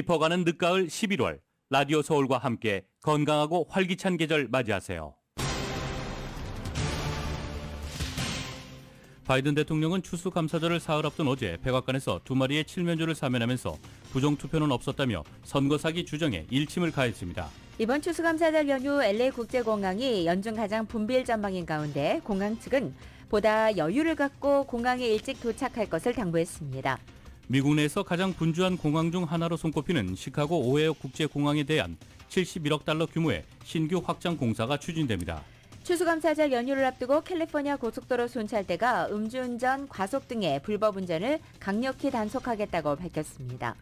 깊어가는 늦가을 11월 라디오 서울과 함께 건강하고 활기찬 계절 맞이하세요. 바이든 대통령은 추수 감사절을 사흘 앞둔 어제 백악관에서 두 마리의 칠면조를 사면하면서 부정 투표는 없었다며 선거 사기 주장에 일침을 가했습니다. 이번 추수 감사절 연휴 LA 국제공항이 연중 가장 붐빌 전망인 가운데 공항 측은 보다 여유를 갖고 공항에 일찍 도착할 것을 당부했습니다. 미국 내에서 가장 분주한 공항 중 하나로 손꼽히는 시카고 오웨어 국제공항에 대한 71억 달러 규모의 신규 확장 공사가 추진됩니다. 추수감사절 연휴를 앞두고 캘리포니아 고속도로 순찰대가 음주운전, 과속 등의 불법 운전을 강력히 단속하겠다고 밝혔습니다.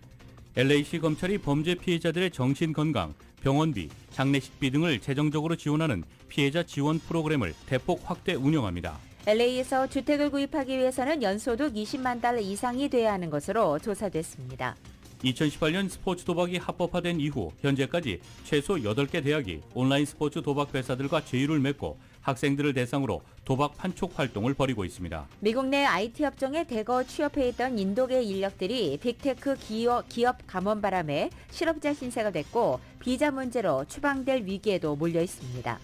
LA시 검찰이 범죄 피해자들의 정신건강, 병원비, 장례식비 등을 재정적으로 지원하는 피해자 지원 프로그램을 대폭 확대 운영합니다. LA에서 주택을 구입하기 위해서는 연소득 20만 달러 이상이 돼야 하는 것으로 조사됐습니다. 2018년 스포츠 도박이 합법화된 이후 현재까지 최소 8개 대학이 온라인 스포츠 도박 회사들과 제휴를 맺고 학생들을 대상으로 도박 판촉 활동을 벌이고 있습니다. 미국 내 IT 업종에 대거 취업해 있던 인도계 인력들이 빅테크 기업, 기업 감원 바람에 실업자 신세가 됐고 비자 문제로 추방될 위기에도 몰려 있습니다.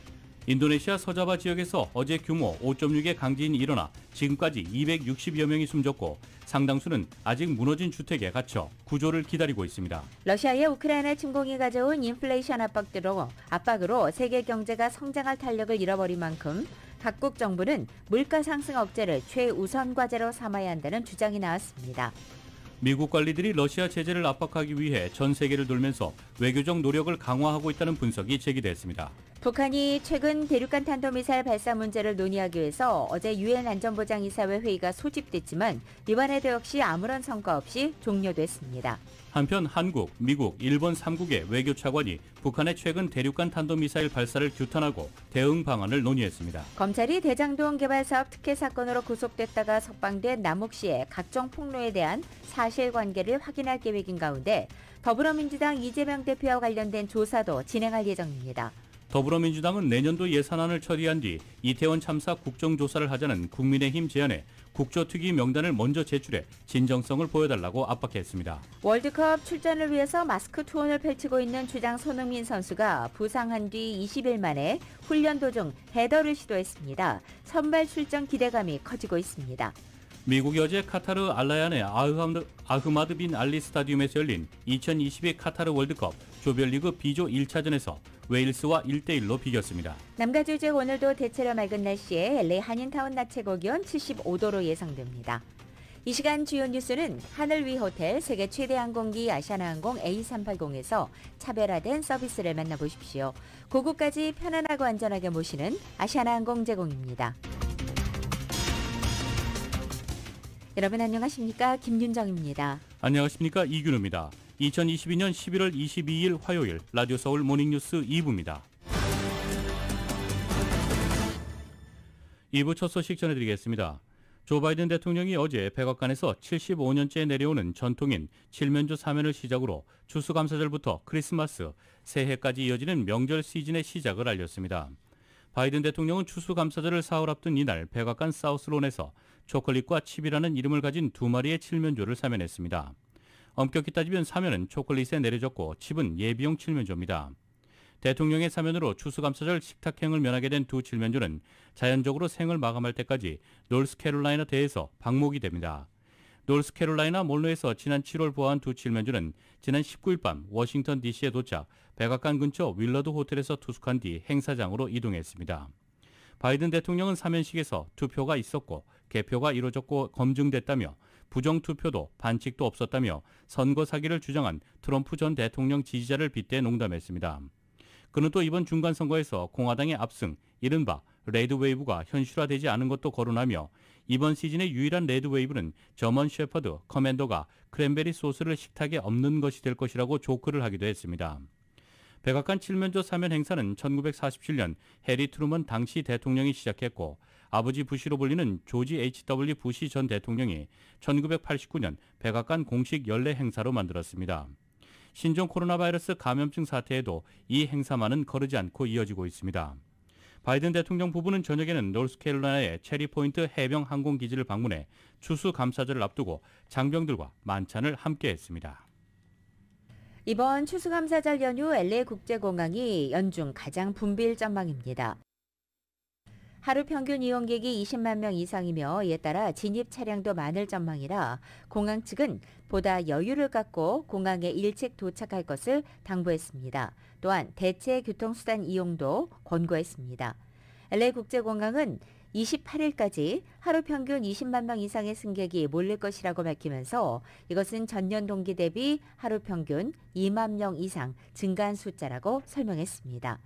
인도네시아 서자바 지역에서 어제 규모 5.6의 강진이 일어나 지금까지 260여 명이 숨졌고 상당수는 아직 무너진 주택에 갇혀 구조를 기다리고 있습니다. 러시아의 우크라이나 침공이 가져온 인플레이션 압박으로 압박으로 세계 경제가 성장할 탄력을 잃어버린 만큼 각국 정부는 물가 상승 억제를 최우선 과제로 삼아야 한다는 주장이 나왔습니다. 미국 관리들이 러시아 제재를 압박하기 위해 전 세계를 돌면서 외교적 노력을 강화하고 있다는 분석이 제기됐습니다. 북한이 최근 대륙간 탄도미사일 발사 문제를 논의하기 위해서 어제 유엔 안전보장이사회 회의가 소집됐지만 이번에도 역시 아무런 성과 없이 종료됐습니다. 한편 한국, 미국, 일본 3국의 외교 차관이 북한의 최근 대륙간 탄도미사일 발사를 규탄하고 대응 방안을 논의했습니다. 검찰이 대장동 개발 사업 특혜 사건으로 구속됐다가 석방된 남욱 씨의 각종 폭로에 대한 사실관계를 확인할 계획인 가운데 더불어민주당 이재명 대표와 관련된 조사도 진행할 예정입니다. 더불어민주당은 내년도 예산안을 처리한 뒤 이태원 참사 국정조사를 하자는 국민의힘 제안에 국조특위 명단을 먼저 제출해 진정성을 보여달라고 압박했습니다. 월드컵 출전을 위해서 마스크 투혼을 펼치고 있는 주장 손흥민 선수가 부상한 뒤 20일 만에 훈련 도중 헤더를 시도했습니다. 선발 출전 기대감이 커지고 있습니다. 미국 여제 카타르 알라얀의 아흐마드 빈 알리 스타디움에서 열린 2022 카타르 월드컵 조별리그 B조 1차전에서 웨일스와 1대1로 비겼습니다. 남가주중 오늘도 대체로 맑은 날씨에 LA 한인타운 낮 최고 기온 75도로 예상됩니다. 이 시간 주요 뉴스는 하늘 위 호텔 세계 최대 항공기 아시아나항공 A380에서 차별화된 서비스를 만나보십시오. 고국까지 편안하고 안전하게 모시는 아시아나항공 제공입니다. 여러분 안녕하십니까? 김윤정입니다. 안녕하십니까? 이균우입니다. 2022년 11월 22일 화요일 라디오 서울 모닝뉴스 2부입니다. 2부 첫 소식 전해드리겠습니다. 조 바이든 대통령이 어제 백악관에서 75년째 내려오는 전통인 칠면조 사면을 시작으로 추수감사절부터 크리스마스, 새해까지 이어지는 명절 시즌의 시작을 알렸습니다. 바이든 대통령은 추수감사절을 사흘 앞둔 이날 백악관 사우스론에서 초콜릿과 칩이라는 이름을 가진 두 마리의 칠면조를 사면했습니다. 엄격히 따지면 사면은 초콜릿에 내려졌고 칩은 예비용 칠면조입니다. 대통령의 사면으로 추수감사절 식탁행을 면하게 된 두 칠면조는 자연적으로 생을 마감할 때까지 놀스캐롤라이나 대에서 방목이 됩니다. 놀스캐롤라이나 몰로에서 지난 7월 보아한 두 칠면조는 지난 19일 밤 워싱턴 DC에 도착 백악관 근처 윌러드 호텔에서 투숙한 뒤 행사장으로 이동했습니다. 바이든 대통령은 사면식에서 투표가 있었고 개표가 이루어졌고 검증됐다며 부정투표도 반칙도 없었다며 선거 사기를 주장한 트럼프 전 대통령 지지자를 빗대 농담했습니다. 그는 또 이번 중간 선거에서 공화당의 압승, 이른바 레드웨이브가 현실화되지 않은 것도 거론하며 이번 시즌의 유일한 레드웨이브는 저먼 셰퍼드, 커맨더가 크랜베리 소스를 식탁에 없는 것이 될 것이라고 조크를 하기도 했습니다. 백악관 칠면조 사면 행사는 1947년 해리 트루먼 당시 대통령이 시작했고 아버지 부시로 불리는 조지 H.W. 부시 전 대통령이 1989년 백악관 공식 연례 행사로 만들었습니다. 신종 코로나 바이러스 감염증 사태에도 이 행사만은 거르지 않고 이어지고 있습니다. 바이든 대통령 부부는 저녁에는 노스캐롤라나의 체리포인트 해병 항공기지를 방문해 추수 감사절을 앞두고 장병들과 만찬을 함께 했습니다. 이번 추수감사절 연휴 LA 국제공항이 연중 가장 붐빌 전망입니다. 하루 평균 이용객이 20만 명 이상이며 이에 따라 진입 차량도 많을 전망이라 공항 측은 보다 여유를 갖고 공항에 일찍 도착할 것을 당부했습니다. 또한 대체 교통수단 이용도 권고했습니다. LA 국제공항은 28일까지 하루 평균 20만 명 이상의 승객이 몰릴 것이라고 밝히면서 이것은 전년 동기 대비 하루 평균 2만 명 이상 증가한 숫자라고 설명했습니다.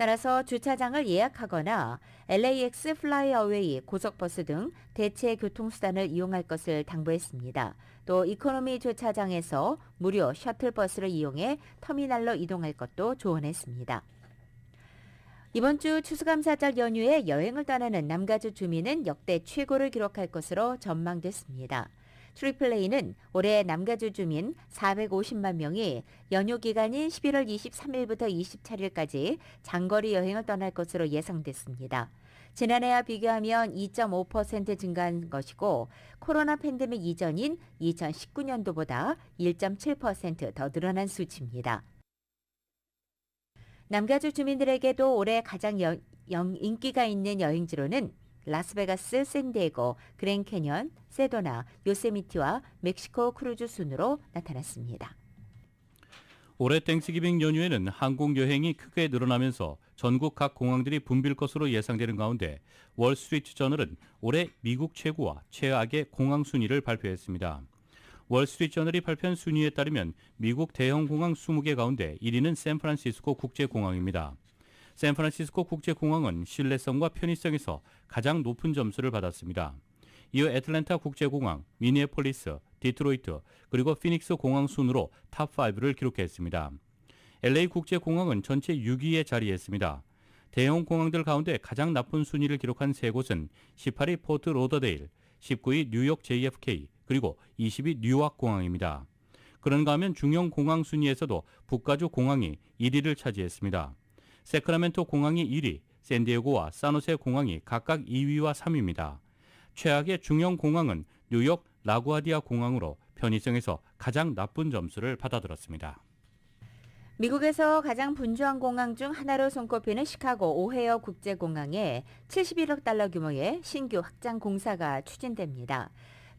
따라서 주차장을 예약하거나 LAX 플라이어웨이, 고속버스 등 대체 교통수단을 이용할 것을 당부했습니다. 또 이코노미 주차장에서 무료 셔틀버스를 이용해 터미널로 이동할 것도 조언했습니다. 이번 주 추수감사절 연휴에 여행을 떠나는 남가주 주민은 역대 최고를 기록할 것으로 전망됐습니다. 트리플레이는 올해 남가주 주민 450만 명이 연휴 기간인 11월 23일부터 27일까지 장거리 여행을 떠날 것으로 예상됐습니다. 지난해와 비교하면 2.5% 증가한 것이고 코로나 팬데믹 이전인 2019년도보다 1.7%더 늘어난 수치입니다. 남가주 주민들에게도 올해 가장 여, 영, 인기가 있는 여행지로는 라스베가스, 샌디에고, 그랜캐년, 세도나, 요세미티와 멕시코 크루즈 순으로 나타났습니다. 올해 땡스기빙 연휴에는 한국 여행이 크게 늘어나면서 전국 각 공항들이 붐빌 것으로 예상되는 가운데 월스트리트 저널은 올해 미국 최고와 최악의 공항 순위를 발표했습니다. 월스트리트 저널이 발표한 순위에 따르면 미국 대형 공항 20개 가운데 1위는 샌프란시스코 국제공항입니다. 샌프란시스코 국제공항은 신뢰성과 편의성에서 가장 높은 점수를 받았습니다. 이어 애틀랜타 국제공항, 미니애폴리스, 디트로이트, 그리고 피닉스 공항 순으로 탑5를 기록했습니다. LA 국제공항은 전체 6위에 자리했습니다. 대형 공항들 가운데 가장 나쁜 순위를 기록한 세 곳은 18위 포트 로더데일, 19위 뉴욕 JFK, 그리고 20위 뉴욕 공항입니다. 그런가 하면 중형 공항 순위에서도 북가주 공항이 1위를 차지했습니다. 세크라멘토 공항이 1위, 샌디에고와 사노세 공항이 각각 2위와 3위입니다. 최악의 중형 공항은 뉴욕 라구아디아 공항으로 편의성에서 가장 나쁜 점수를 받아들었습니다. 미국에서 가장 분주한 공항 중 하나로 손꼽히는 시카고 오헤어 국제공항에 71억 달러 규모의 신규 확장 공사가 추진됩니다.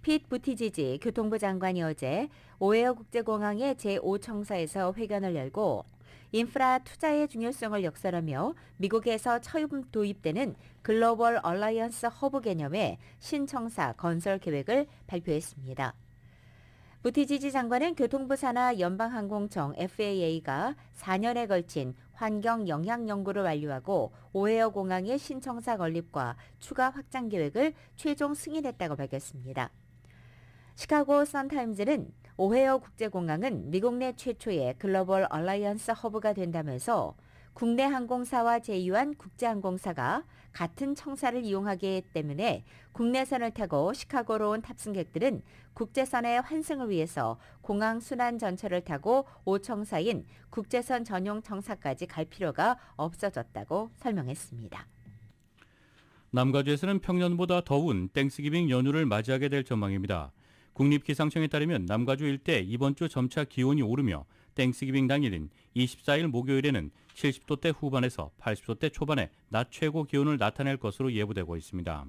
핏 부티지지 교통부 장관이 어제 오헤어 국제공항의 제5청사에서 회견을 열고 인프라 투자의 중요성을 역설하며 미국에서 처음 도입되는 글로벌 얼라이언스 허브 개념의 신청사 건설 계획을 발표했습니다. 부티지지 장관은 교통부 산하 연방항공청 FAA가 4년에 걸친 환경 영향 연구를 완료하고 오헤어 공항의 신청사 건립과 추가 확장 계획을 최종 승인했다고 밝혔습니다. 시카고 선타임즈는 오헤어 국제공항은 미국 내 최초의 글로벌 얼라이언스 허브가 된다면서 국내 항공사와 제휴한 국제항공사가 같은 청사를 이용하기 때문에 국내선을 타고 시카고로 온 탑승객들은 국제선의 환승을 위해서 공항 순환 전철을 타고 오청사인 국제선 전용 청사까지 갈 필요가 없어졌다고 설명했습니다. 남가주에서는 평년보다 더운 땡스기빙 연휴를 맞이하게 될 전망입니다. 국립기상청에 따르면 남가주 일대 이번 주 점차 기온이 오르며 땡스기빙 당일인 24일 목요일에는 70도대 후반에서 80도대 초반에낮 최고 기온을 나타낼 것으로 예보되고 있습니다.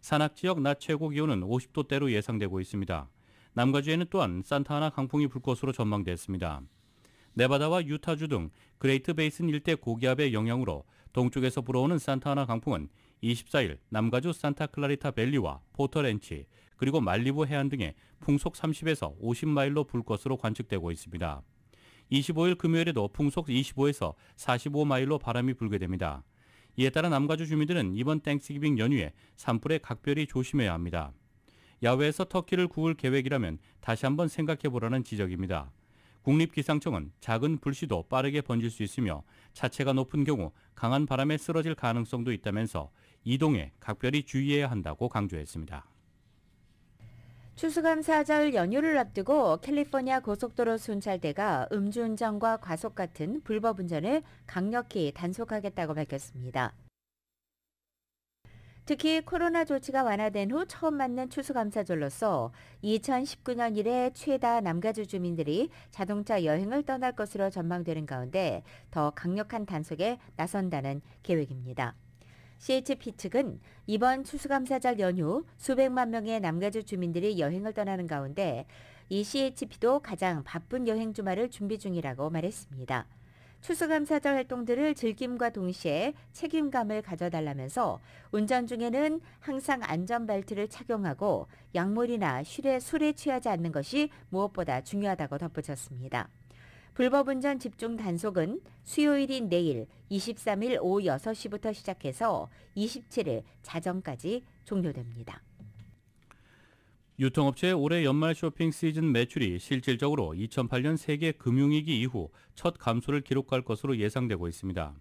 산악 지역 낮 최고 기온은 50도대로 예상되고 있습니다. 남가주에는 또한 산타하나 강풍이 불 것으로 전망됐습니다. 네바다와 유타주 등 그레이트 베이슨 일대 고기압의 영향으로 동쪽에서 불어오는 산타하나 강풍은 24일 남가주 산타클라리타 밸리와 포터렌치, 그리고 말리부 해안 등에 풍속 30에서 50마일로 불 것으로 관측되고 있습니다. 25일 금요일에도 풍속 25에서 45마일로 바람이 불게 됩니다. 이에 따라 남가주 주민들은 이번 땡스기빙 연휴에 산불에 각별히 조심해야 합니다. 야외에서 터키를 구울 계획이라면 다시 한번 생각해 보라는 지적입니다. 국립기상청은 작은 불씨도 빠르게 번질 수 있으며 차체가 높은 경우 강한 바람에 쓰러질 가능성도 있다면서 이동에 각별히 주의해야 한다고 강조했습니다. 추수감사절 연휴를 앞두고 캘리포니아 고속도로 순찰대가 음주운전과 과속 같은 불법 운전을 강력히 단속하겠다고 밝혔습니다. 특히 코로나 조치가 완화된 후 처음 맞는 추수감사절로서 2019년 이래 최다 남가주 주민들이 자동차 여행을 떠날 것으로 전망되는 가운데 더 강력한 단속에 나선다는 계획입니다. CHP 측은 이번 추수감사절 연휴 수백만 명의 남가주 주민들이 여행을 떠나는 가운데 이 CHP도 가장 바쁜 여행 주말을 준비 중이라고 말했습니다. 추수감사절 활동들을 즐김과 동시에 책임감을 가져달라면서 운전 중에는 항상 안전벨트를 착용하고 약물이나 술에, 술에 취하지 않는 것이 무엇보다 중요하다고 덧붙였습니다. 불법운전 집중 단속은 수요일인 내일 23일 오후 6시부터 시작해서 27일 자정까지 종료됩니다. 유통업체의 올해 연말 쇼핑 시즌 매출이 실질적으로 2008년 세계 금융위기 이후 첫 감소를 기록할 것으로 예상되고 있습니다.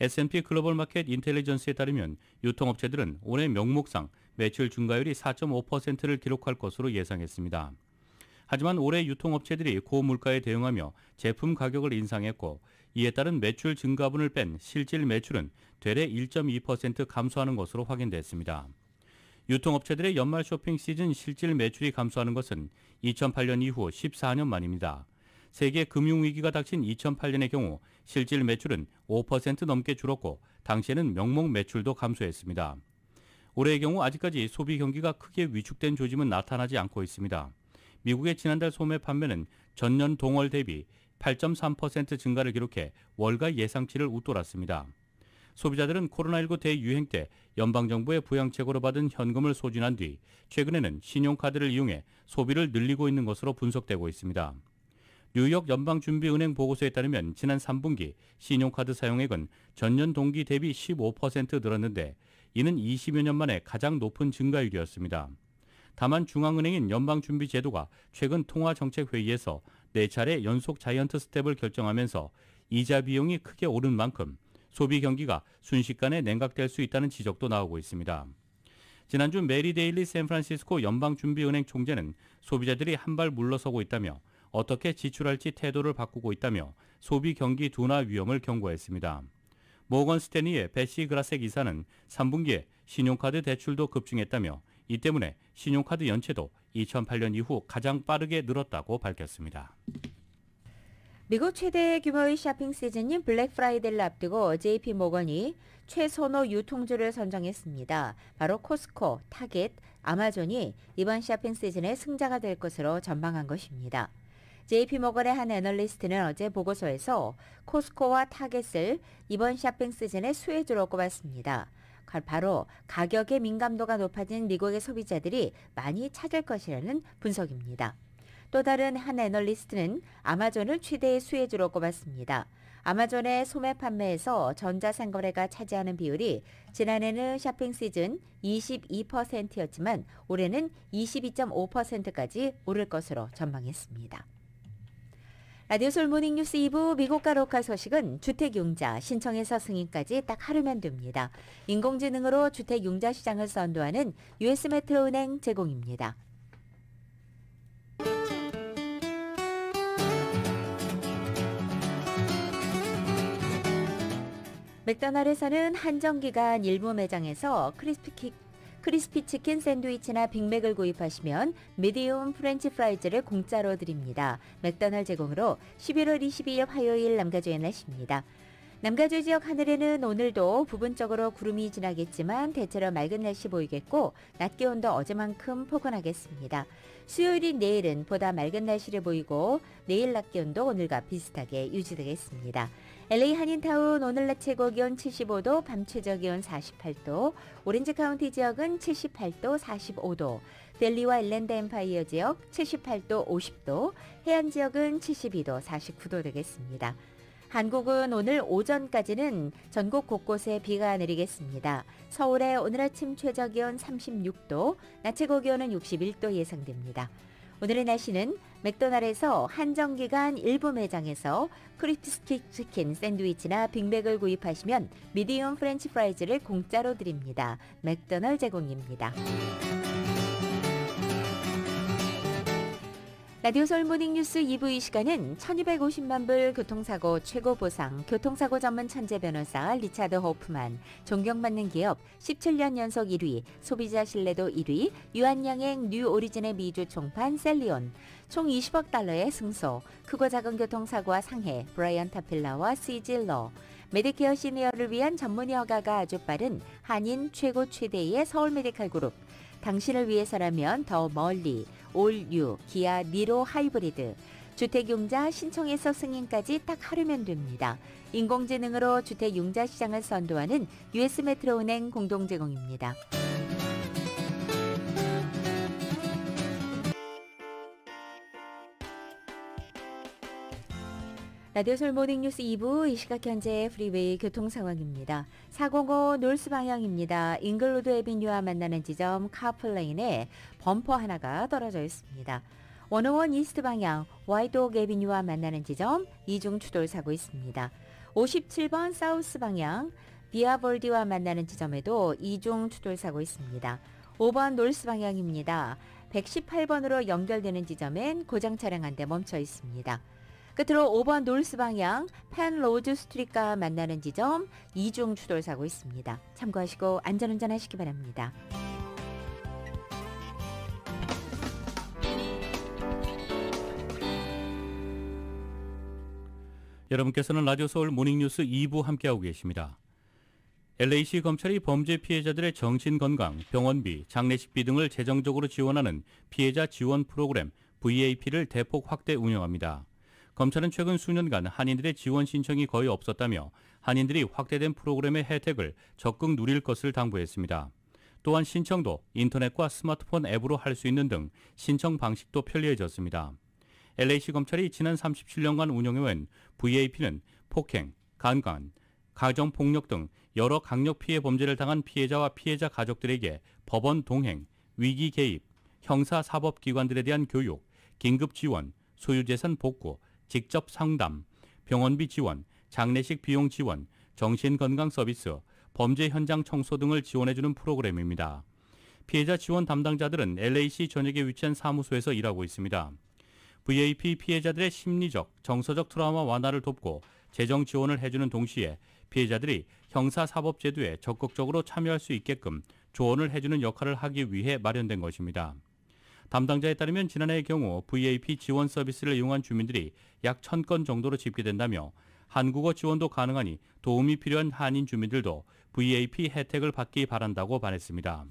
S&P 글로벌 마켓 인텔리전스에 따르면 유통업체들은 올해 명목상 매출 증가율이 4.5%를 기록할 것으로 예상했습니다. 하지만 올해 유통업체들이 고물가에 대응하며 제품 가격을 인상했고 이에 따른 매출 증가분을 뺀 실질 매출은 되레 1.2% 감소하는 것으로 확인됐습니다. 유통업체들의 연말 쇼핑 시즌 실질 매출이 감소하는 것은 2008년 이후 14년 만입니다. 세계 금융위기가 닥친 2008년의 경우 실질 매출은 5% 넘게 줄었고 당시에는 명목 매출도 감소했습니다. 올해의 경우 아직까지 소비 경기가 크게 위축된 조짐은 나타나지 않고 있습니다. 미국의 지난달 소매 판매는 전년 동월 대비 8.3% 증가를 기록해 월가 예상치를 웃돌았습니다. 소비자들은 코로나19 대유행 때 연방정부의 부양책으로 받은 현금을 소진한 뒤 최근에는 신용카드를 이용해 소비를 늘리고 있는 것으로 분석되고 있습니다. 뉴욕 연방준비은행 보고서에 따르면 지난 3분기 신용카드 사용액은 전년 동기 대비 15% 늘었는데 이는 20여 년 만에 가장 높은 증가율이었습니다. 다만 중앙은행인 연방준비제도가 최근 통화정책회의에서 4차례 연속 자이언트 스텝을 결정하면서 이자 비용이 크게 오른 만큼 소비 경기가 순식간에 냉각될 수 있다는 지적도 나오고 있습니다. 지난주 메리 데일리 샌프란시스코 연방준비은행 총재는 소비자들이 한 발 물러서고 있다며 어떻게 지출할지 태도를 바꾸고 있다며 소비 경기 둔화 위험을 경고했습니다. 모건 스탠리의 베시 그라섹 이사는 3분기에 신용카드 대출도 급증했다며 이 때문에 신용카드 연체도 2008년 이후 가장 빠르게 늘었다고 밝혔습니다. 미국 최대 규모의 쇼핑 시즌인 블랙 프라이데이를 앞두고 JP 모건이 최선호 유통주를 선정했습니다. 바로 코스코, 타겟, 아마존이 이번 쇼핑 시즌의 승자가 될 것으로 전망한 것입니다. JP 모건의 한 애널리스트는 어제 보고서에서 코스코와 타겟을 이번 쇼핑 시즌의 수혜주로 꼽았습니다. 바로 가격의 민감도가 높아진 미국의 소비자들이 많이 찾을 것이라는 분석입니다. 또 다른 한 애널리스트는 아마존을 최대의 수혜주로 꼽았습니다. 아마존의 소매 판매에서 전자상거래가 차지하는 비율이 지난해는 쇼핑 시즌 22%였지만 올해는 22.5%까지 오를 것으로 전망했습니다. 라디오 솔모닝 뉴스 2부 미국과 로카 소식은 주택융자 신청에서 승인까지 딱 하루면 됩니다. 인공지능으로 주택융자 시장을 선도하는 US 메트로은행 제공입니다. 맥도날에서는 한정기간 일부 매장에서 크리스피킥 크리스피 치킨 샌드위치나 빅맥을 구입하시면 미디움 프렌치 프라이즈를 공짜로 드립니다. 맥도날 제공으로 11월 22일 화요일 남가주의 날씨입니다. 남가주 지역 하늘에는 오늘도 부분적으로 구름이 지나겠지만 대체로 맑은 날씨 보이겠고 낮 기온도 어제만큼 포근하겠습니다. 수요일인 내일은 보다 맑은 날씨를 보이고 내일 낮 기온도 오늘과 비슷하게 유지되겠습니다. LA 한인타운 오늘 낮 최고 기온 75도, 밤 최저 기온 48도, 오렌지 카운티 지역은 78도, 45도, 델리와 일랜드 엠파이어 지역 78도, 50도, 해안 지역은 72도, 49도 되겠습니다. 한국은 오늘 오전까지는 전국 곳곳에 비가 내리겠습니다. 서울의 오늘 아침 최저기온 36도, 낮 최고기온은 61도 예상됩니다. 오늘의 날씨는 맥도날에서 한정기간 일부 매장에서 크리스피 치킨 샌드위치나 빅맥을 구입하시면 미디엄 프렌치 프라이즈를 공짜로 드립니다. 맥도널 제공입니다. 라디오 설모닝 뉴스 2부 이 시간은 1250만 불 교통사고 최고 보상 교통사고 전문 천재 변호사 리차드 호프만 존경받는 기업 17년 연속 1위 소비자 신뢰도 1위 유한양행 뉴 오리진의 미주 총판 셀리온 총 20억 달러의 승소 크고 작은 교통사고와 상해 브라이언 타필라와 시질러 메디케어 시니어를 위한 전문의 허가가 아주 빠른 한인 최고 최대의 서울 메디칼 그룹 당신을 위해서라면 더 멀리 올뉴 기아 니로 하이브리드 주택융자 신청에서 승인까지 딱 하루면 됩니다. 인공지능으로 주택융자 시장을 선도하는 US메트로은행 공동제공입니다. 라디오 솔모닝 뉴스 2부 이 시각 현재 프리웨이 교통 상황입니다. 405 놀스 방향입니다. 잉글로드 에비뉴와 만나는 지점 카플레인에 범퍼 하나가 떨어져 있습니다. 원어원 이스트 방향 와이도옥 에비뉴와 만나는 지점 이중 추돌 사고 있습니다. 57번 사우스 방향 비아볼디와 만나는 지점에도 이중 추돌 사고 있습니다. 5번 놀스 방향입니다. 118번으로 연결되는 지점엔 고장 차량 한 대 멈춰 있습니다. 끝으로 5번 놀스 방향 펜 로즈 스트리트가 만나는 지점 이중 추돌 사고 있습니다. 참고하시고 안전운전 하시기 바랍니다. 여러분께서는 라디오 서울 모닝뉴스 2부 함께하고 계십니다. LAC 검찰이 범죄 피해자들의 정신건강, 병원비, 장례식비 등을 재정적으로 지원하는 피해자 지원 프로그램 VAP를 대폭 확대 운영합니다. 검찰은 최근 수년간 한인들의 지원 신청이 거의 없었다며 한인들이 확대된 프로그램의 혜택을 적극 누릴 것을 당부했습니다. 또한 신청도 인터넷과 스마트폰 앱으로 할 수 있는 등 신청 방식도 편리해졌습니다. LAC 검찰이 지난 37년간 운영해온 VAP는 폭행, 강간, 가정폭력 등 여러 강력 피해 범죄를 당한 피해자와 피해자 가족들에게 법원 동행, 위기 개입, 형사 사법 기관들에 대한 교육, 긴급 지원, 소유재산 복구, 직접 상담, 병원비 지원, 장례식 비용 지원, 정신건강 서비스, 범죄 현장 청소 등을 지원해주는 프로그램입니다. 피해자 지원 담당자들은 LAC 전역에 위치한 사무소에서 일하고 있습니다. VAP 피해자들의 심리적, 정서적 트라우마 완화를 돕고 재정 지원을 해주는 동시에 피해자들이 형사사법제도에 적극적으로 참여할 수 있게끔 조언을 해주는 역할을 하기 위해 마련된 것입니다. 담당자에 따르면 지난해의 경우 VAP 지원 서비스를 이용한 주민들이 약 1000건 정도로 집계된다며 한국어 지원도 가능하니 도움이 필요한 한인 주민들도 VAP 혜택을 받기 바란다고 말했습니다.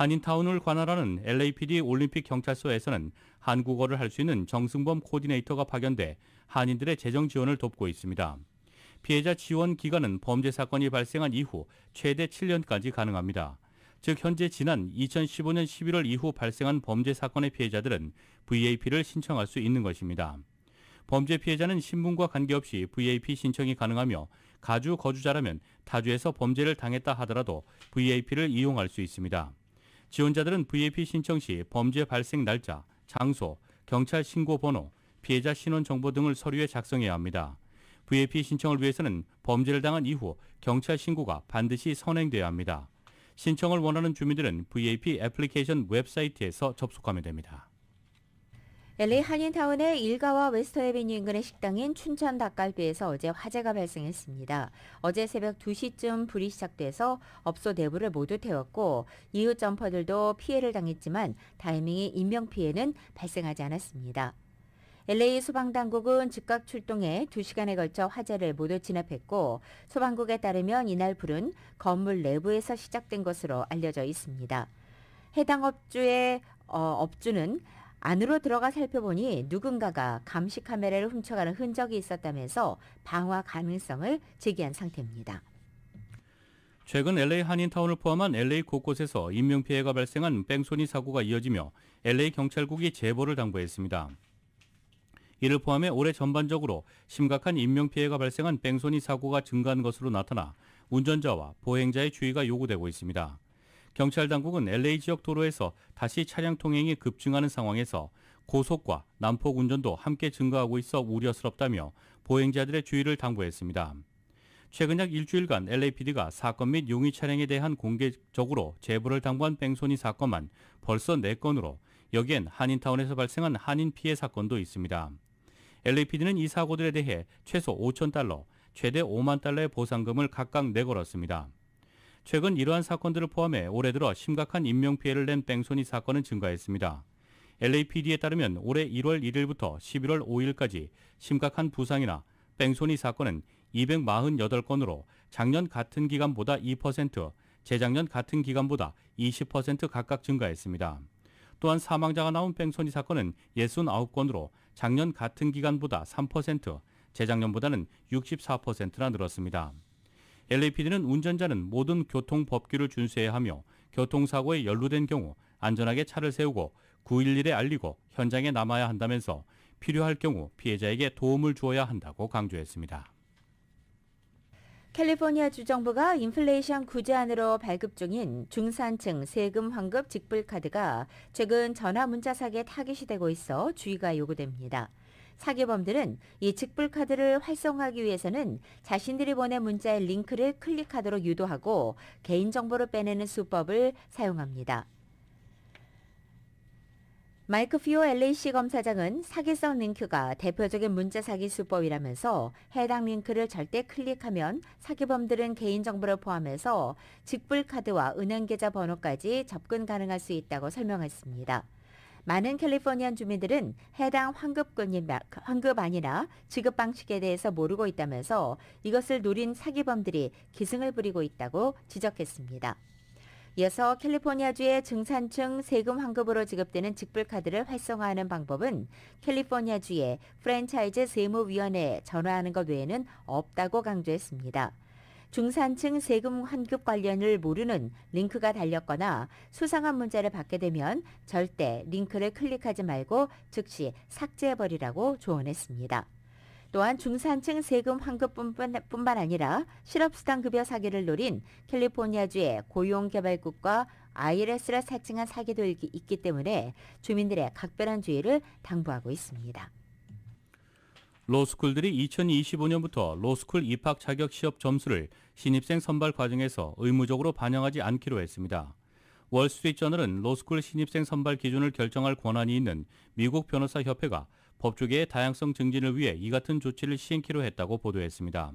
한인타운을 관할하는 LAPD 올림픽 경찰서에서는 한국어를 할 수 있는 정승범 코디네이터가 파견돼 한인들의 재정 지원을 돕고 있습니다. 피해자 지원 기간은 범죄 사건이 발생한 이후 최대 7년까지 가능합니다. 즉 현재 지난 2015년 11월 이후 발생한 범죄 사건의 피해자들은 VAP를 신청할 수 있는 것입니다. 범죄 피해자는 신분과 관계없이 VAP 신청이 가능하며 가주 거주자라면 타주에서 범죄를 당했다 하더라도 VAP를 이용할 수 있습니다. 지원자들은 VAP 신청 시 범죄 발생 날짜, 장소, 경찰 신고 번호, 피해자 신원 정보 등을 서류에 작성해야 합니다. VAP 신청을 위해서는 범죄를 당한 이후 경찰 신고가 반드시 선행돼야 합니다. 신청을 원하는 주민들은 VAP 애플리케이션 웹사이트에서 접속하면 됩니다. LA 한인타운의 일가와 웨스터에비뉴 인근의 식당인 춘천 닭갈비에서 어제 화재가 발생했습니다. 어제 새벽 2시쯤 불이 시작돼서 업소 내부를 모두 태웠고 이웃 점퍼들도 피해를 당했지만 다행히 인명피해는 발생하지 않았습니다. LA 소방당국은 즉각 출동해 2시간에 걸쳐 화재를 모두 진압했고 소방국에 따르면 이날 불은 건물 내부에서 시작된 것으로 알려져 있습니다. 해당 업주의 어, 업주는 안으로 들어가 살펴보니 누군가가 감시 카메라를 훔쳐가는 흔적이 있었다면서 방화 가능성을 제기한 상태입니다. 최근 LA 한인타운을 포함한 LA 곳곳에서 인명피해가 발생한 뺑소니 사고가 이어지며 LA 경찰국이 제보를 당부했습니다. 이를 포함해 올해 전반적으로 심각한 인명피해가 발생한 뺑소니 사고가 증가한 것으로 나타나 운전자와 보행자의 주의가 요구되고 있습니다. 경찰 당국은 LA 지역 도로에서 다시 차량 통행이 급증하는 상황에서 고속과 난폭 운전도 함께 증가하고 있어 우려스럽다며 보행자들의 주의를 당부했습니다. 최근 약 일주일간 LAPD가 사건 및 용의 차량에 대한 공개적으로 제보를 당부한 뺑소니 사건만 벌써 4건으로 여기엔 한인타운에서 발생한 한인 피해 사건도 있습니다. LAPD는 이 사고들에 대해 최소 5천 달러, 최대 5만 달러의 보상금을 각각 내걸었습니다. 최근 이러한 사건들을 포함해 올해 들어 심각한 인명피해를 낸 뺑소니 사건은 증가했습니다. LAPD에 따르면 올해 1월 1일부터 11월 5일까지 심각한 부상이나 뺑소니 사건은 248건으로 작년 같은 기간보다 2%, 재작년 같은 기간보다 20% 각각 증가했습니다. 또한 사망자가 나온 뺑소니 사건은 69건으로 작년 같은 기간보다 3%, 재작년보다는 64%나 늘었습니다. LAPD는 운전자는 모든 교통 법규를 준수해야 하며 교통사고에 연루된 경우 안전하게 차를 세우고 911에 알리고 현장에 남아야 한다면서 필요할 경우 피해자에게 도움을 주어야 한다고 강조했습니다. 캘리포니아 주정부가 인플레이션 구제안으로 발급 중인 중산층 세금 환급 직불 카드가 최근 전화 문자 사기에 타깃이 되고 있어 주의가 요구됩니다. 사기범들은 이 직불 카드를 활성화하기 위해서는 자신들이 보낸 문자의 링크를 클릭하도록 유도하고 개인정보를 빼내는 수법을 사용합니다. 마이크 피오 LAC 검사장은 사기성 링크가 대표적인 문자 사기 수법이라면서 해당 링크를 절대 클릭하면 사기범들은 개인정보를 포함해서 직불카드와 은행계좌 번호까지 접근 가능할 수 있다고 설명했습니다. 많은 캘리포니아 주민들은 해당 환급권인 환급 아니라 지급 방식에 대해서 모르고 있다면서 이것을 노린 사기범들이 기승을 부리고 있다고 지적했습니다. 이어서 캘리포니아주의 증산층 세금 환급으로 지급되는 직불카드를 활성화하는 방법은 캘리포니아주의 프랜차이즈 세무위원회에 전화하는 것 외에는 없다고 강조했습니다. 중산층 세금 환급 관련을 모르는 링크가 달렸거나 수상한 문자를 받게 되면 절대 링크를 클릭하지 말고 즉시 삭제해버리라고 조언했습니다. 또한 중산층 세금 환급뿐만 아니라 실업수당 급여 사기를 노린 캘리포니아주의 고용개발국과 IRS를 사칭한 사기도 있기 때문에 주민들의 각별한 주의를 당부하고 있습니다. 로스쿨들이 2025년부터 로스쿨 입학 자격 시험 점수를 신입생 선발 과정에서 의무적으로 반영하지 않기로 했습니다. 월스트리트저널은 로스쿨 신입생 선발 기준을 결정할 권한이 있는 미국 변호사 협회가 법조계의 다양성 증진을 위해 이 같은 조치를 시행키로 했다고 보도했습니다.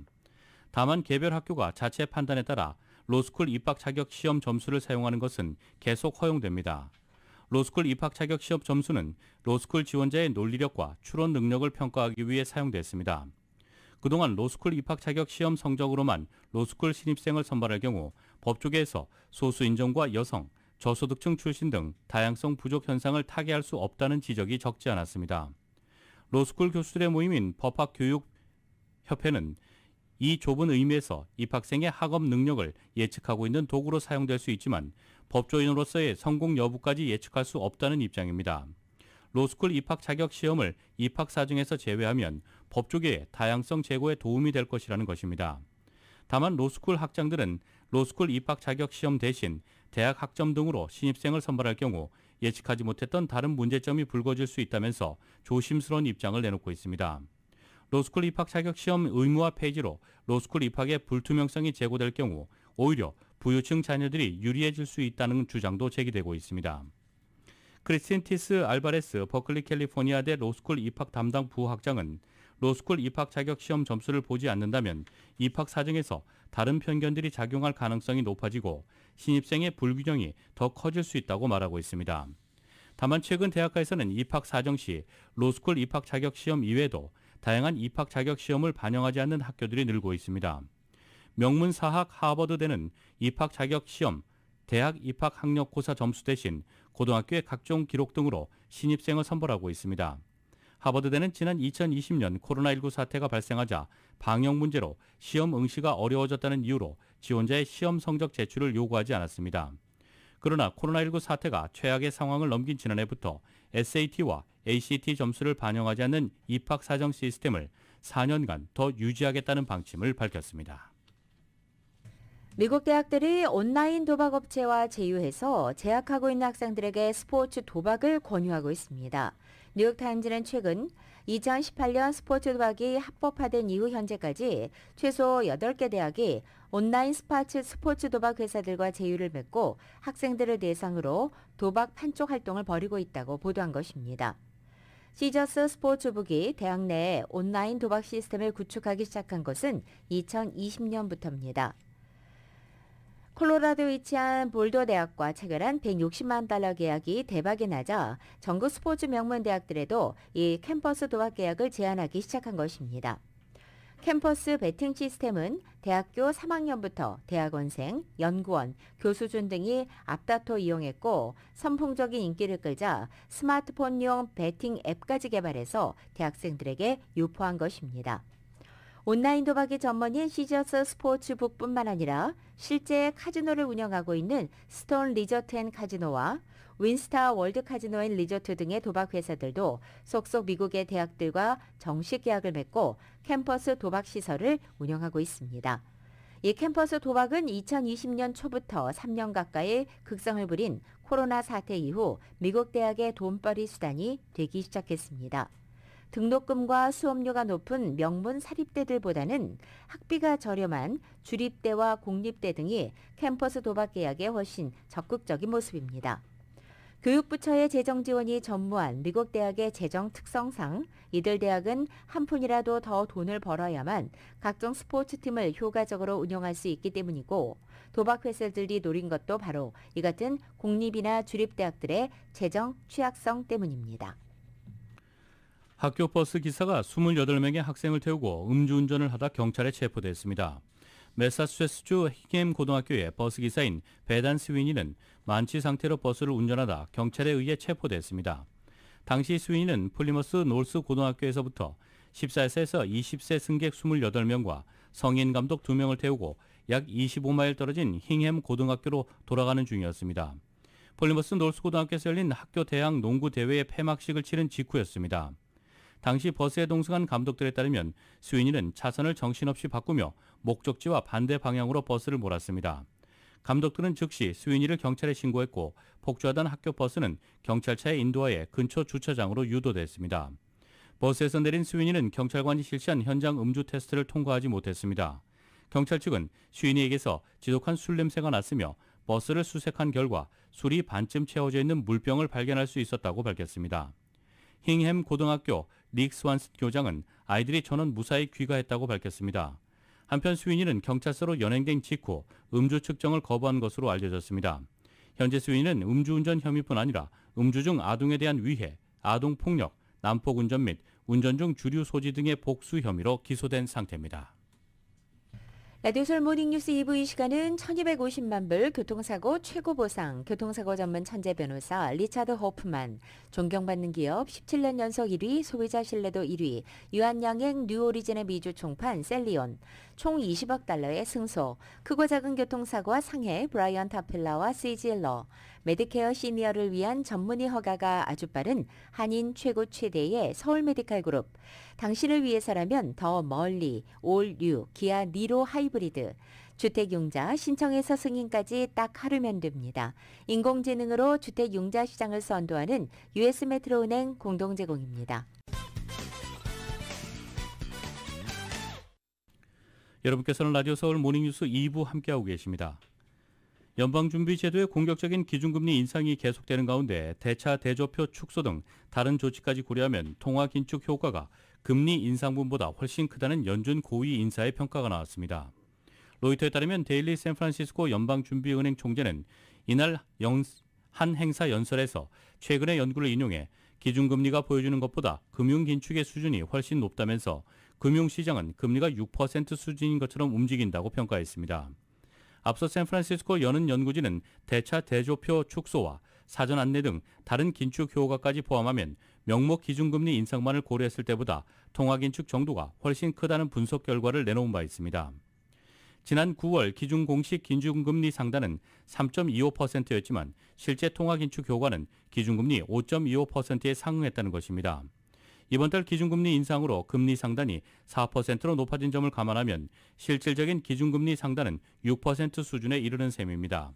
다만 개별 학교가 자체 판단에 따라 로스쿨 입학 자격 시험 점수를 사용하는 것은 계속 허용됩니다. 로스쿨 입학 자격 시험 점수는 로스쿨 지원자의 논리력과 추론 능력을 평가하기 위해 사용됐습니다. 그동안 로스쿨 입학 자격 시험 성적으로만 로스쿨 신입생을 선발할 경우 법조계에서 소수 인종과 여성, 저소득층 출신 등 다양성 부족 현상을 타개할 수 없다는 지적이 적지 않았습니다. 로스쿨 교수들의 모임인 법학교육협회는 이 좁은 의미에서 입학생의 학업 능력을 예측하고 있는 도구로 사용될 수 있지만 법조인으로서의 성공 여부까지 예측할 수 없다는 입장입니다. 로스쿨 입학 자격 시험을 입학 사정에서 제외하면 법조계의 다양성 제고에 도움이 될 것이라는 것입니다. 다만 로스쿨 학장들은 로스쿨 입학 자격 시험 대신 대학 학점 등으로 신입생을 선발할 경우 예측하지 못했던 다른 문제점이 불거질 수 있다면서 조심스러운 입장을 내놓고 있습니다. 로스쿨 입학 자격 시험 의무화 폐지로 로스쿨 입학의 불투명성이 제고될 경우 오히려 부유층 자녀들이 유리해질 수 있다는 주장도 제기되고 있습니다. 크리스틴티스 알바레스 버클리 캘리포니아대 로스쿨 입학 담당 부학장은 로스쿨 입학 자격 시험 점수를 보지 않는다면 입학 사정에서 다른 편견들이 작용할 가능성이 높아지고 신입생의 불균형이 더 커질 수 있다고 말하고 있습니다. 다만 최근 대학가에서는 입학 사정 시 로스쿨 입학 자격 시험 이외에도 다양한 입학 자격 시험을 반영하지 않는 학교들이 늘고 있습니다. 명문 사학 하버드대는 입학 자격 시험, 대학 입학 학력고사 점수 대신 고등학교의 각종 기록 등으로 신입생을 선발하고 있습니다. 하버드대는 지난 2020년 코로나19 사태가 발생하자 방역 문제로 시험 응시가 어려워졌다는 이유로 지원자의 시험 성적 제출을 요구하지 않았습니다. 그러나 코로나19 사태가 최악의 상황을 넘긴 지난해부터 SAT와 ACT 점수를 반영하지 않는 입학 사정 시스템을 4년간 더 유지하겠다는 방침을 밝혔습니다. 미국 대학들이 온라인 도박 업체와 제휴해서 재학하고 있는 학생들에게 스포츠 도박을 권유하고 있습니다. 뉴욕타임즈는 최근 2018년 스포츠 도박이 합법화된 이후 현재까지 최소 8개 대학이 온라인 스파츠 스포츠 도박 회사들과 제휴를 맺고 학생들을 대상으로 도박 판촉 활동을 벌이고 있다고 보도한 것입니다. 시저스 스포츠북이 대학 내에 온라인 도박 시스템을 구축하기 시작한 것은 2020년부터입니다. 콜로라도에 위치한 볼더 대학과 체결한 160만 달러 계약이 대박이 나자 전국 스포츠 명문 대학들에도 이 캠퍼스 도박 계약을 제한하기 시작한 것입니다. 캠퍼스 배팅 시스템은 대학교 3학년부터 대학원생, 연구원, 교수준 등이 앞다퉈 이용했고 선풍적인 인기를 끌자 스마트폰용 배팅 앱까지 개발해서 대학생들에게 유포한 것입니다. 온라인 도박이 전문인 시저스 스포츠북뿐만 아니라 실제 카지노를 운영하고 있는 스톤 리저트 앤 카지노와 윈스타 월드카지노 리조트 등의 도박회사들도 속속 미국의 대학들과 정식 계약을 맺고 캠퍼스 도박시설을 운영하고 있습니다. 이 캠퍼스 도박은 2020년 초부터 3년 가까이 극성을 부린 코로나 사태 이후 미국 대학의 돈벌이 수단이 되기 시작했습니다. 등록금과 수업료가 높은 명문 사립대들보다는 학비가 저렴한 주립대와 공립대 등이 캠퍼스 도박 계약에 훨씬 적극적인 모습입니다. 교육부처의 재정 지원이 전무한 미국 대학의 재정 특성상 이들 대학은 한 푼이라도 더 돈을 벌어야만 각종 스포츠 팀을 효과적으로 운영할 수 있기 때문이고 도박 회사들이 노린 것도 바로 이 같은 공립이나 주립 대학들의 재정 취약성 때문입니다. 학교 버스 기사가 28명의 학생을 태우고 음주운전을 하다 경찰에 체포됐습니다. 메사추세츠주 히겜 고등학교의 버스 기사인 베단 스위니는 만취 상태로 버스를 운전하다 경찰에 의해 체포됐습니다. 당시 수인은 플리머스 노스 고등학교에서부터 14세에서 20세 승객 28명과 성인 감독 2명을 태우고 약 25마일 떨어진 힝햄 고등학교로 돌아가는 중이었습니다. 폴리머스 노스 고등학교에서 열린 학교 대학 농구 대회의 폐막식을 치른 직후였습니다. 당시 버스에 동승한 감독들에 따르면 스윈이는 차선을 정신없이 바꾸며 목적지와 반대 방향으로 버스를 몰았습니다. 감독들은 즉시 스위니를 경찰에 신고했고 폭주하던 학교 버스는 경찰차에 인도하에 근처 주차장으로 유도됐습니다. 버스에서 내린 스위니는 경찰관이 실시한 현장 음주 테스트를 통과하지 못했습니다. 경찰 측은 스위니에게서 지독한 술 냄새가 났으며 버스를 수색한 결과 술이 반쯤 채워져 있는 물병을 발견할 수 있었다고 밝혔습니다. 힝햄 고등학교 닉 스완스 교장은 아이들이 전원 무사히 귀가했다고 밝혔습니다. 한편 수인이는 경찰서로 연행된 직후 음주 측정을 거부한 것으로 알려졌습니다. 현재 수인은 음주운전 혐의뿐 아니라 음주 중 아동에 대한 위해, 아동폭력, 난폭운전 및 운전 중 주류 소지 등의 복수 혐의로 기소된 상태입니다. 라디오솔 모닝뉴스 2부 이 시간은 1250만 불 교통사고 최고보상 교통사고 전문 천재 변호사 리차드 호프만 존경받는 기업 17년 연속 1위 소비자 신뢰도 1위 유한양행 뉴오리진의 미주 총판 셀리온 총 20억 달러의 승소, 크고 작은 교통사고와 상해, 브라이언 타필라와 시질러, 메디케어 시니어를 위한 전문의 허가가 아주 빠른 한인 최고 최대의 서울 메디칼 그룹, 당신을 위해서라면 더 멀리 올뉴 기아 니로 하이브리드, 주택융자 신청에서 승인까지 딱 하루면 됩니다. 인공지능으로 주택융자 시장을 선도하는 US메트로은행 공동제공입니다. 여러분께서는 라디오 서울 모닝뉴스 2부 함께하고 계십니다. 연방준비제도의 공격적인 기준금리 인상이 계속되는 가운데 대차 대조표 축소 등 다른 조치까지 고려하면 통화 긴축 효과가 금리 인상분보다 훨씬 크다는 연준 고위 인사의 평가가 나왔습니다. 로이터에 따르면 데일리 샌프란시스코 연방준비은행 총재는 이날 영, 한 행사 연설에서 최근의 연구를 인용해 기준금리가 보여주는 것보다 금융 긴축의 수준이 훨씬 높다면서 금융시장은 금리가 6% 수준인 것처럼 움직인다고 평가했습니다. 앞서 샌프란시스코 연은 연구진은 대차 대조표 축소와 사전 안내 등 다른 긴축 효과까지 포함하면 명목 기준금리 인상만을 고려했을 때보다 통화 긴축 정도가 훨씬 크다는 분석 결과를 내놓은 바 있습니다. 지난 9월 기준 공식 기준금리 상단은 3.25%였지만 실제 통화 긴축 효과는 기준금리 5.25%에 상응했다는 것입니다. 이번 달 기준금리 인상으로 금리 상단이 4%로 높아진 점을 감안하면 실질적인 기준금리 상단은 6% 수준에 이르는 셈입니다.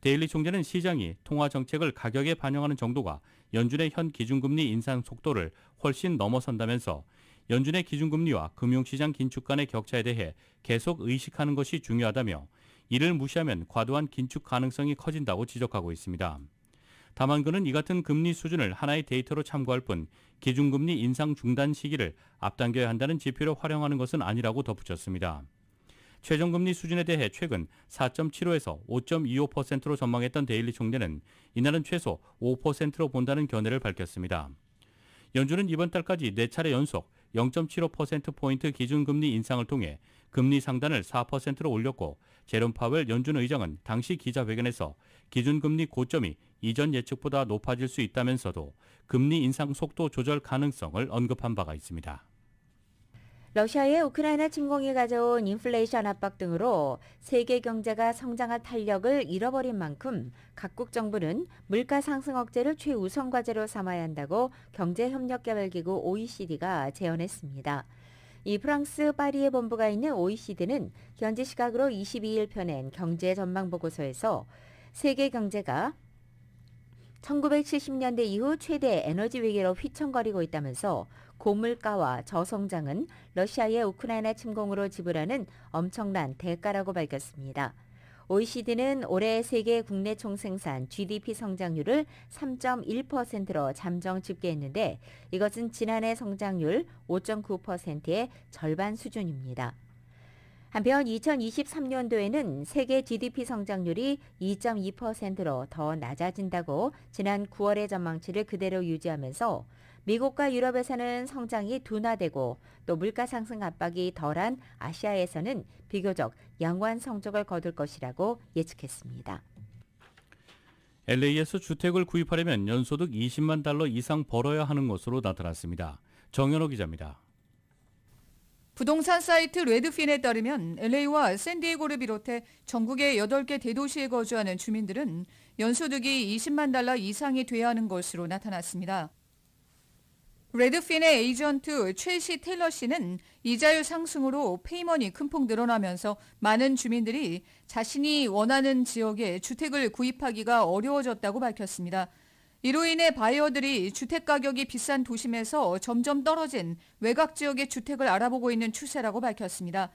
데일리 총재는 시장이 통화 정책을 가격에 반영하는 정도가 연준의 현 기준금리 인상 속도를 훨씬 넘어선다면서 연준의 기준금리와 금융시장 긴축 간의 격차에 대해 계속 의식하는 것이 중요하다며 이를 무시하면 과도한 긴축 가능성이 커진다고 지적하고 있습니다. 다만 그는 이 같은 금리 수준을 하나의 데이터로 참고할 뿐 기준금리 인상 중단 시기를 앞당겨야 한다는 지표로 활용하는 것은 아니라고 덧붙였습니다. 최종금리 수준에 대해 최근 4.75에서 5.25%로 전망했던 데일리 총재는 이날은 최소 5%로 본다는 견해를 밝혔습니다. 연준은 이번 달까지 4차례 연속 0.75%포인트 기준금리 인상을 통해 금리 상단을 4%로 올렸고 제롬 파웰 연준 의장은 당시 기자회견에서 기준금리 고점이 이전 예측보다 높아질 수 있다면서도 금리 인상 속도 조절 가능성을 언급한 바가 있습니다. 러시아의 우크라이나 침공이 가져온 인플레이션 압박 등으로 세계 경제가 성장할 탄력을 잃어버린 만큼 각국 정부는 물가 상승 억제를 최우선 과제로 삼아야 한다고 경제협력개발기구 OECD가 제언했습니다. 이 프랑스 파리의 본부가 있는 OECD는 현지 시각으로 22일 펴낸 경제 전망 보고서에서 세계 경제가 1970년대 이후 최대 에너지 위기로 휘청거리고 있다면서 고물가와 저성장은 러시아의 우크라이나 침공으로 지불하는 엄청난 대가라고 밝혔습니다. OECD는 올해 세계 국내 총생산 GDP 성장률을 3.1%로 잠정 집계했는데 이것은 지난해 성장률 5.9%의 절반 수준입니다. 한편 2023년도에는 세계 GDP 성장률이 2.2%로 더 낮아진다고 지난 9월의 전망치를 그대로 유지하면서 미국과 유럽에서는 성장이 둔화되고 또 물가 상승 압박이 덜한 아시아에서는 비교적 양호한 성적을 거둘 것이라고 예측했습니다. LA에서 주택을 구입하려면 연소득 20만 달러 이상 벌어야 하는 것으로 나타났습니다. 정현호 기자입니다. 부동산 사이트 레드핀에 따르면 LA와 샌디에고를 비롯해 전국의 8개 대도시에 거주하는 주민들은 연소득이 20만 달러 이상이 돼야 하는 것으로 나타났습니다. 레드핀의 에이전트 최시 테일러 씨는 이자율 상승으로 페이먼이 큰 폭 늘어나면서 많은 주민들이 자신이 원하는 지역에 주택을 구입하기가 어려워졌다고 밝혔습니다. 이로 인해 바이어들이 주택 가격이 비싼 도심에서 점점 떨어진 외곽 지역의 주택을 알아보고 있는 추세라고 밝혔습니다.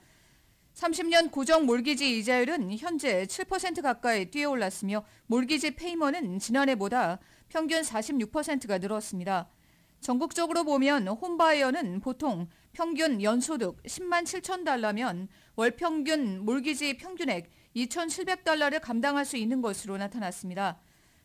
30년 고정 몰기지 이자율은 현재 7% 가까이 뛰어올랐으며 몰기지 페이먼은 지난해보다 평균 46%가 늘었습니다. 전국적으로 보면 홈바이어는 보통 평균 연소득 10만 7천 달러면 월 평균 몰기지 평균액 2,700달러를 감당할 수 있는 것으로 나타났습니다.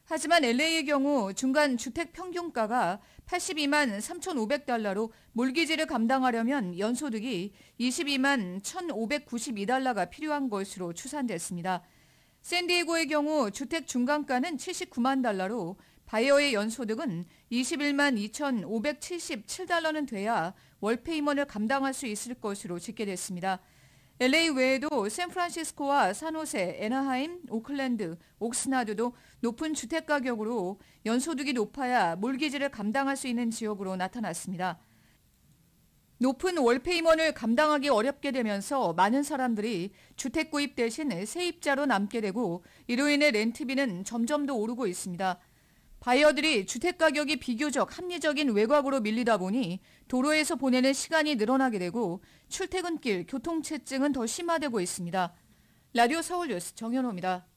하지만 LA의 경우 중간 주택 평균가가 82만 3,500달러로 몰기지를 감당하려면 연소득이 22만 1,592달러가 필요한 것으로 추산됐습니다. 샌디에고의 경우 주택 중간가는 79만 달러로 바이어의 연소득은 21만 2,577달러는 돼야 월페이먼을 감당할 수 있을 것으로 집계됐습니다. LA 외에도 샌프란시스코와 산호세, 에나하임 오클랜드, 옥스나드도 높은 주택 가격으로 연소득이 높아야 몰기지를 감당할 수 있는 지역으로 나타났습니다. 높은 월페이먼을 감당하기 어렵게 되면서 많은 사람들이 주택 구입 대신 세입자로 남게 되고 이로 인해 렌트비는 점점 더 오르고 있습니다. 바이어들이 주택 가격이 비교적 합리적인 외곽으로 밀리다 보니 도로에서 보내는 시간이 늘어나게 되고 출퇴근길 교통체증은 더 심화되고 있습니다. 라디오 서울뉴스 정현호입니다.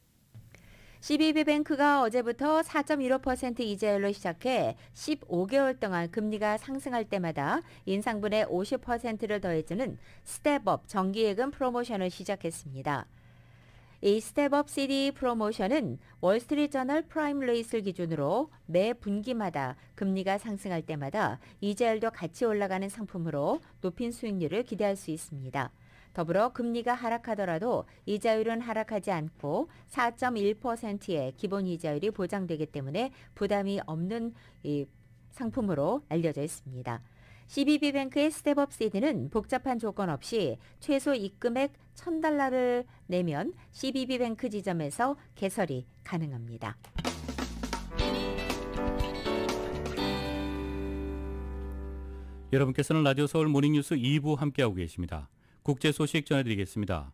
CBB뱅크가 어제부터 4.15% 이자율로 시작해 15개월 동안 금리가 상승할 때마다 인상분의 50%를 더해주는 스텝업 정기예금 프로모션을 시작했습니다. 이 스텝업 CD 프로모션은 월스트리트저널 프라임 레이스를 기준으로 매 분기마다 금리가 상승할 때마다 이자율도 같이 올라가는 상품으로 높인 수익률을 기대할 수 있습니다. 더불어 금리가 하락하더라도 이자율은 하락하지 않고 4.1%의 기본 이자율이 보장되기 때문에 부담이 없는 상품으로 알려져 있습니다. CBB뱅크의 스텝업 시드는 복잡한 조건 없이 최소 입금액 1000달러를 내면 CBB뱅크 지점에서 개설이 가능합니다. 여러분께서는 라디오 서울 모닝뉴스 2부 함께하고 계십니다. 국제 소식 전해드리겠습니다.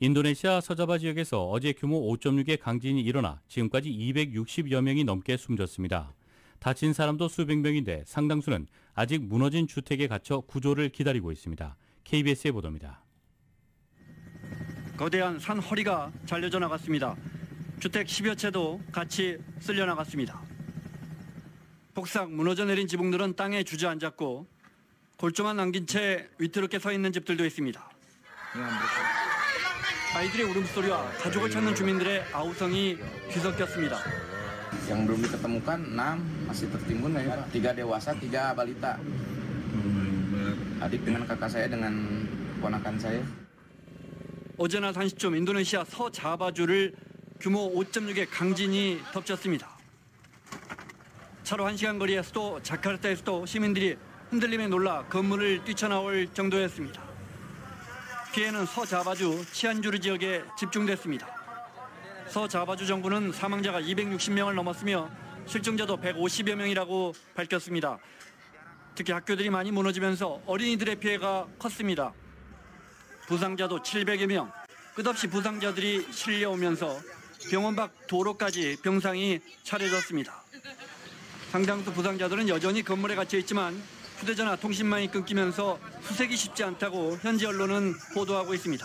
인도네시아 서자바 지역에서 어제 규모 5.6의 강진이 일어나 지금까지 260여 명이 넘게 숨졌습니다. 다친 사람도 수백 명인데 상당수는 아직 무너진 주택에 갇혀 구조를 기다리고 있습니다. KBS의 보도입니다. 거대한 산 허리가 잘려져 나갔습니다. 주택 10여 채도 같이 쓸려 나갔습니다. 폭삭 무너져 내린 지붕들은 땅에 주저앉았고 골조만 남긴 채 위태롭게 서 있는 집들도 있습니다. 아이들의 울음소리와 가족을 찾는 주민들의 아우성이 뒤섞였습니다. yang belum diketemukan 6 masih tertimbun ya Pak. Tiga dewasa, tiga balita. 아직 dengan kakak saya dengan ponakan saya. 어제 낮 1시쯤 인도네시아 서자바주를 규모 5.6의 강진이 덮쳤습니다. 차로 1시간 거리의 수도 자카르타의 수도 시민들이 흔들림에 놀라 건물을 뛰쳐나올 정도였습니다. 피해는 서자바주 치안주르 지역에 집중됐습니다. 서 자바주 정부는 사망자가 260명을 넘었으며 실종자도 150여 명이라고 밝혔습니다. 특히 학교들이 많이 무너지면서 어린이들의 피해가 컸습니다. 부상자도 700여 명, 끝없이 부상자들이 실려오면서 병원 밖 도로까지 병상이 차려졌습니다. 상당수 부상자들은 여전히 건물에 갇혀 있지만 휴대전화 통신망이 끊기면서 수색이 쉽지 않다고 현지 언론은 보도하고 있습니다.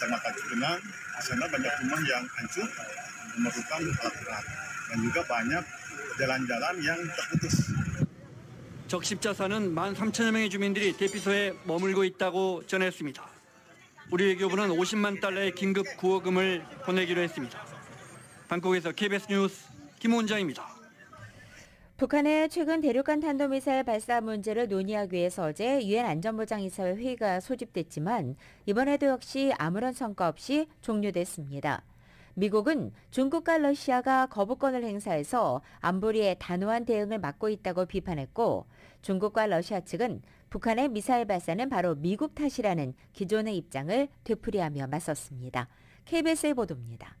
Kecamatan Cugenang, di sana banyak rumah yang hancur, memerlukan alat berat, dan juga banyak jalan-jalan yang terputus. 적십자사는 13,000여 명의 주민들이 대피소에 머물고 있다고 전했습니다. 우리 외교부는 50만 달러의 긴급 구호금을 보내기로 했습니다. 방콕에서 KBS 뉴스 김원장입니다. 북한의 최근 대륙간 탄도미사일 발사 문제를 논의하기 위해서 어제 유엔 안전보장이사회 회의가 소집됐지만 이번에도 역시 아무런 성과 없이 종료됐습니다. 미국은 중국과 러시아가 거부권을 행사해서 안보리의 단호한 대응을 막고 있다고 비판했고 중국과 러시아 측은 북한의 미사일 발사는 바로 미국 탓이라는 기존의 입장을 되풀이하며 맞섰습니다. KBS의 보도입니다.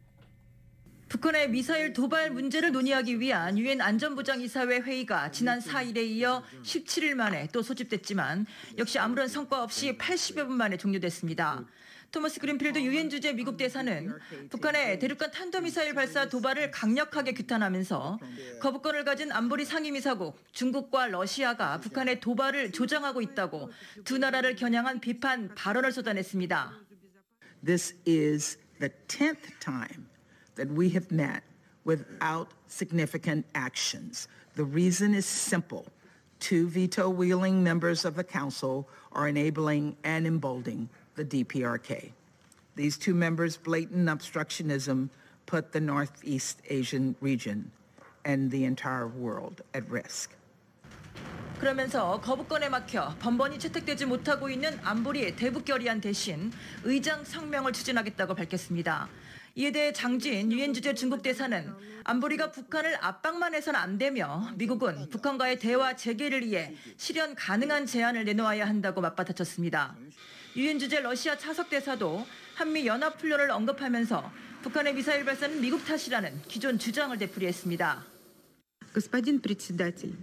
북한의 미사일 도발 문제를 논의하기 위한 유엔 안전보장이사회 회의가 지난 4일에 이어 17일 만에 또 소집됐지만 역시 아무런 성과 없이 80여 분 만에 종료됐습니다. 토마스 그린필드 유엔 주재 미국 대사는 북한의 대륙간 탄도미사일 발사 도발을 강력하게 규탄하면서 거부권을 가진 안보리 상임이사국 중국과 러시아가 북한의 도발을 조장하고 있다고 두 나라를 겨냥한 비판 발언을 쏟아냈습니다. This is the 10th time that we have met without significant actions. The reason is simple. Two veto-wielding members of the council are enabling and emboldening the DPRK. These two members' blatant obstructionism put the Northeast Asian region and the entire world at risk. 그러면서 거부권에 막혀 번번이 채택되지 못하고 있는 안보리 대북 결의안 대신 의장 성명을 추진하겠다고 밝혔습니다. 이에 대해 장진 유엔 주재 중국 대사는 안보리가 북한을 압박만 해선 안 되며 미국은 북한과의 대화 재개를 위해 실현 가능한 제안을 내놓아야 한다고 맞받아쳤습니다. 유엔 주재 러시아 차석 대사도 한미 연합 훈련을 언급하면서 북한의 미사일 발사는 미국 탓이라는 기존 주장을 되풀이했습니다. господин председатель,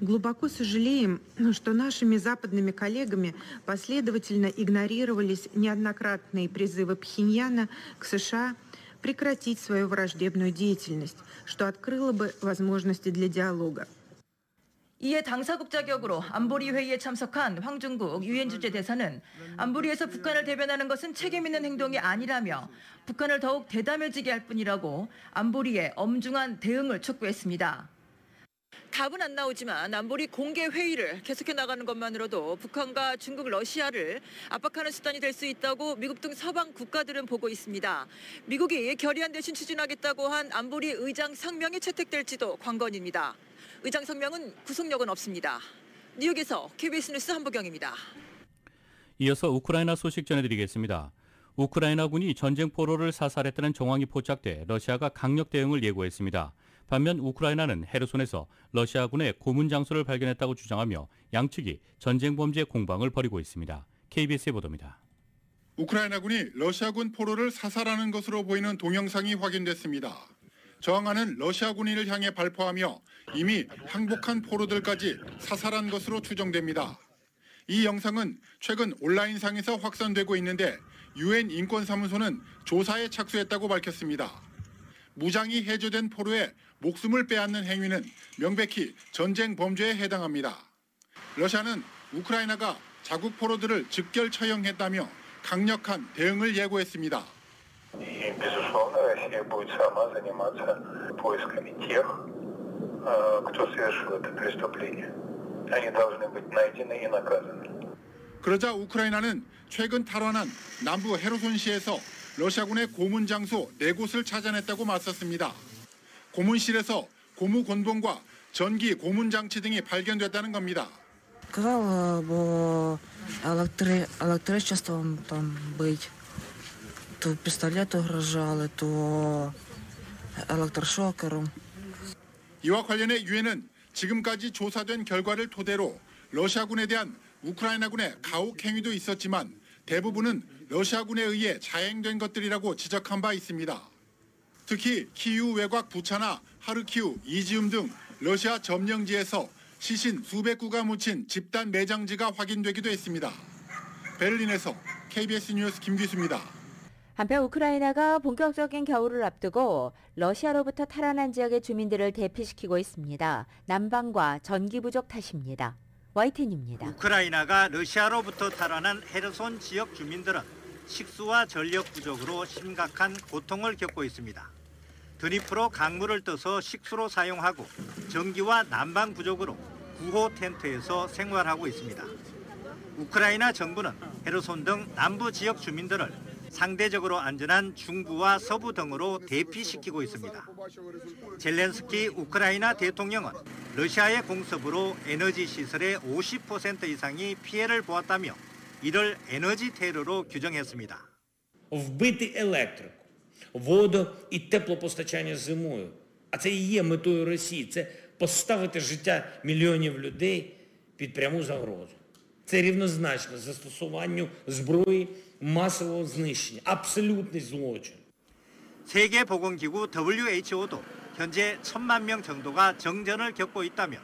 глубоко сожалеем, что нашими западными коллегами последовательно игнорировались неоднократные призывы Пхеньяна к США прекратить свою враждебную деятельность, что открыло бы возможности для диалога. 이에 당사국 자격으로 안보리 회의에 참석한 황중국 유엔 주재 대사는 안보리에서 북한을 대변하는 것은 책임 있는 행동이 아니라며 북한을 더욱 대담해지게 할 뿐이라고 안보리에 엄중한 대응을 촉구했습니다. 답은 안 나오지만 남보리 공개 회의를 계속해 나가는 것만으로도 북한과 중국, 러시아를 압박하는 수단이 될 수 있다고 미국 등 서방 국가들은 보고 있습니다. 미국이 결의안 대신 추진하겠다고 한 안보리 의장 성명이 채택될지도 관건입니다. 의장 성명은 구속력은 없습니다. 뉴욕에서 KBS 뉴스 한보경입니다. 이어서 우크라이나 소식 전해드리겠습니다. 우크라이나군이 전쟁 포로를 사살했다는 정황이 포착돼 러시아가 강력 대응을 예고했습니다. 반면 우크라이나는 헤르손에서 러시아군의 고문 장소를 발견했다고 주장하며 양측이 전쟁 범죄 공방을 벌이고 있습니다. KBS 의 보도입니다. 우크라이나군이 러시아군 포로를 사살하는 것으로 보이는 동영상이 확인됐습니다. 저항하는 러시아군인을 향해 발포하며 이미 항복한 포로들까지 사살한 것으로 추정됩니다. 이 영상은 최근 온라인상에서 확산되고 있는데 유엔 인권사무소는 조사에 착수했다고 밝혔습니다. 무장이 해제된 포로에 목숨을 빼앗는 행위는 명백히 전쟁 범죄에 해당합니다. 러시아는 우크라이나가 자국 포로들을 즉결 처형했다며 강력한 대응을 예고했습니다. Э, 그러자 우크라이나는 최근 탈환한 남부 헤르손시에서 러시아군의 고문 장소 네 곳을 찾아냈다고 맞섰습니다. 고문실에서 고무 곤봉과 전기 고문 장치 등이 발견됐다는 겁니다. с к а з л е к т р и електричеством там бить. То пістолет угрожали, то електрошокером. 이와 관련해 유엔은 지금까지 조사된 결과를 토대로 러시아군에 대한 우크라이나군의 가혹 행위도 있었지만 대부분은 러시아군에 의해 자행된 것들이라고 지적한 바 있습니다. 특히 키우 외곽 부차나 하르키우, 이지움 등 러시아 점령지에서 시신 수백 구가 묻힌 집단 매장지가 확인되기도 했습니다. 베를린에서 KBS 뉴스 김기수입니다. 한편 우크라이나가 본격적인 겨울을 앞두고 러시아로부터 탈환한 지역의 주민들을 대피시키고 있습니다. 난방과 전기 부족 탓입니다. 와이텐입니다. 우크라이나가 러시아로부터 탈환한 헤르손 지역 주민들은 식수와 전력 부족으로 심각한 고통을 겪고 있습니다. 드니프로 강물을 떠서 식수로 사용하고 전기와 난방 부족으로 구호 텐트에서 생활하고 있습니다. 우크라이나 정부는 헤르손 등 남부 지역 주민들을 상대적으로 안전한 중부와 서부 등으로 대피시키고 있습니다. 젤렌스키 우크라이나 대통령은 러시아의 공습으로 에너지 시설의 50% 이상이 피해를 보았다며 이를 에너지 테러로 규정했습니다. в о д у і теплопостачання зимою. А це і є метою Росії. Це поставити життя мільйонів людей під пряму загрозу. Це рівнозначно застосуванню зброї масового знищення. Абсолютний злочин. 세계보건기구 WHO도 현재 천만 명 정도가 정전을 겪고 있다며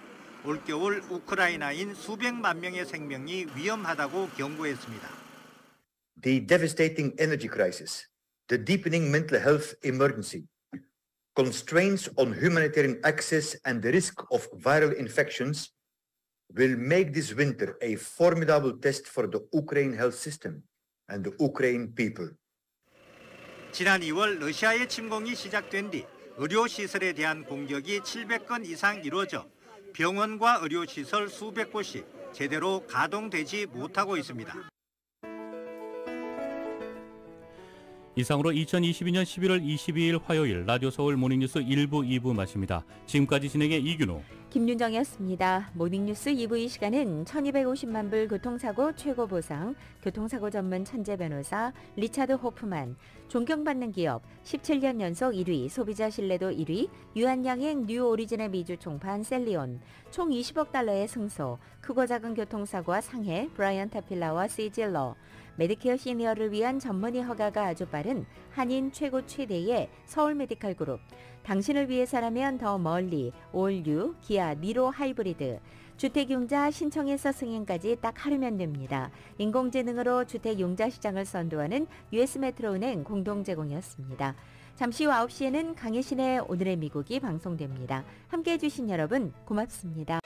올겨울 우크라이나인 수백만 명의 생명이 위험하다고 경고했습니다. The devastating energy crisis the deepening mental health emergency, constraints on humanitarian access and the risk of viral infections will make this winter a formidable test for the Ukraine health system and the Ukraine people. 지난 2월 러시아의 침공이 시작된 뒤 의료시설에 대한 공격이 700건 이상 이루어져 병원과 의료시설 수백 곳이 제대로 가동되지 못하고 있습니다. 이상으로 2022년 11월 22일 화요일 라디오 서울 모닝뉴스 1부 2부 마십니다 지금까지 진행의 이균호. 김윤정이었습니다. 모닝뉴스 2부 이 시간은 1250만 불 교통사고 최고 보상, 교통사고 전문 천재 변호사 리차드 호프만, 존경받는 기업 17년 연속 1위, 소비자 신뢰도 1위, 유한양행 뉴 오리진의 미주 총판 셀리온, 총 20억 달러의 승소, 크고 작은 교통사고와 상해, 브라이언 타필라와 시질러, 메디케어 시니어를 위한 전문의 허가가 아주 빠른 한인 최고 최대의 서울 메디칼 그룹. 당신을 위해서라면 더 멀리 올류, 기아, 니로 하이브리드. 주택용자 신청에서 승인까지 딱 하루면 됩니다. 인공지능으로 주택용자 시장을 선도하는 US메트로은행 공동제공이었습니다. 잠시 후 9시에는 강혜신의 오늘의 미국이 방송됩니다. 함께해 주신 여러분 고맙습니다.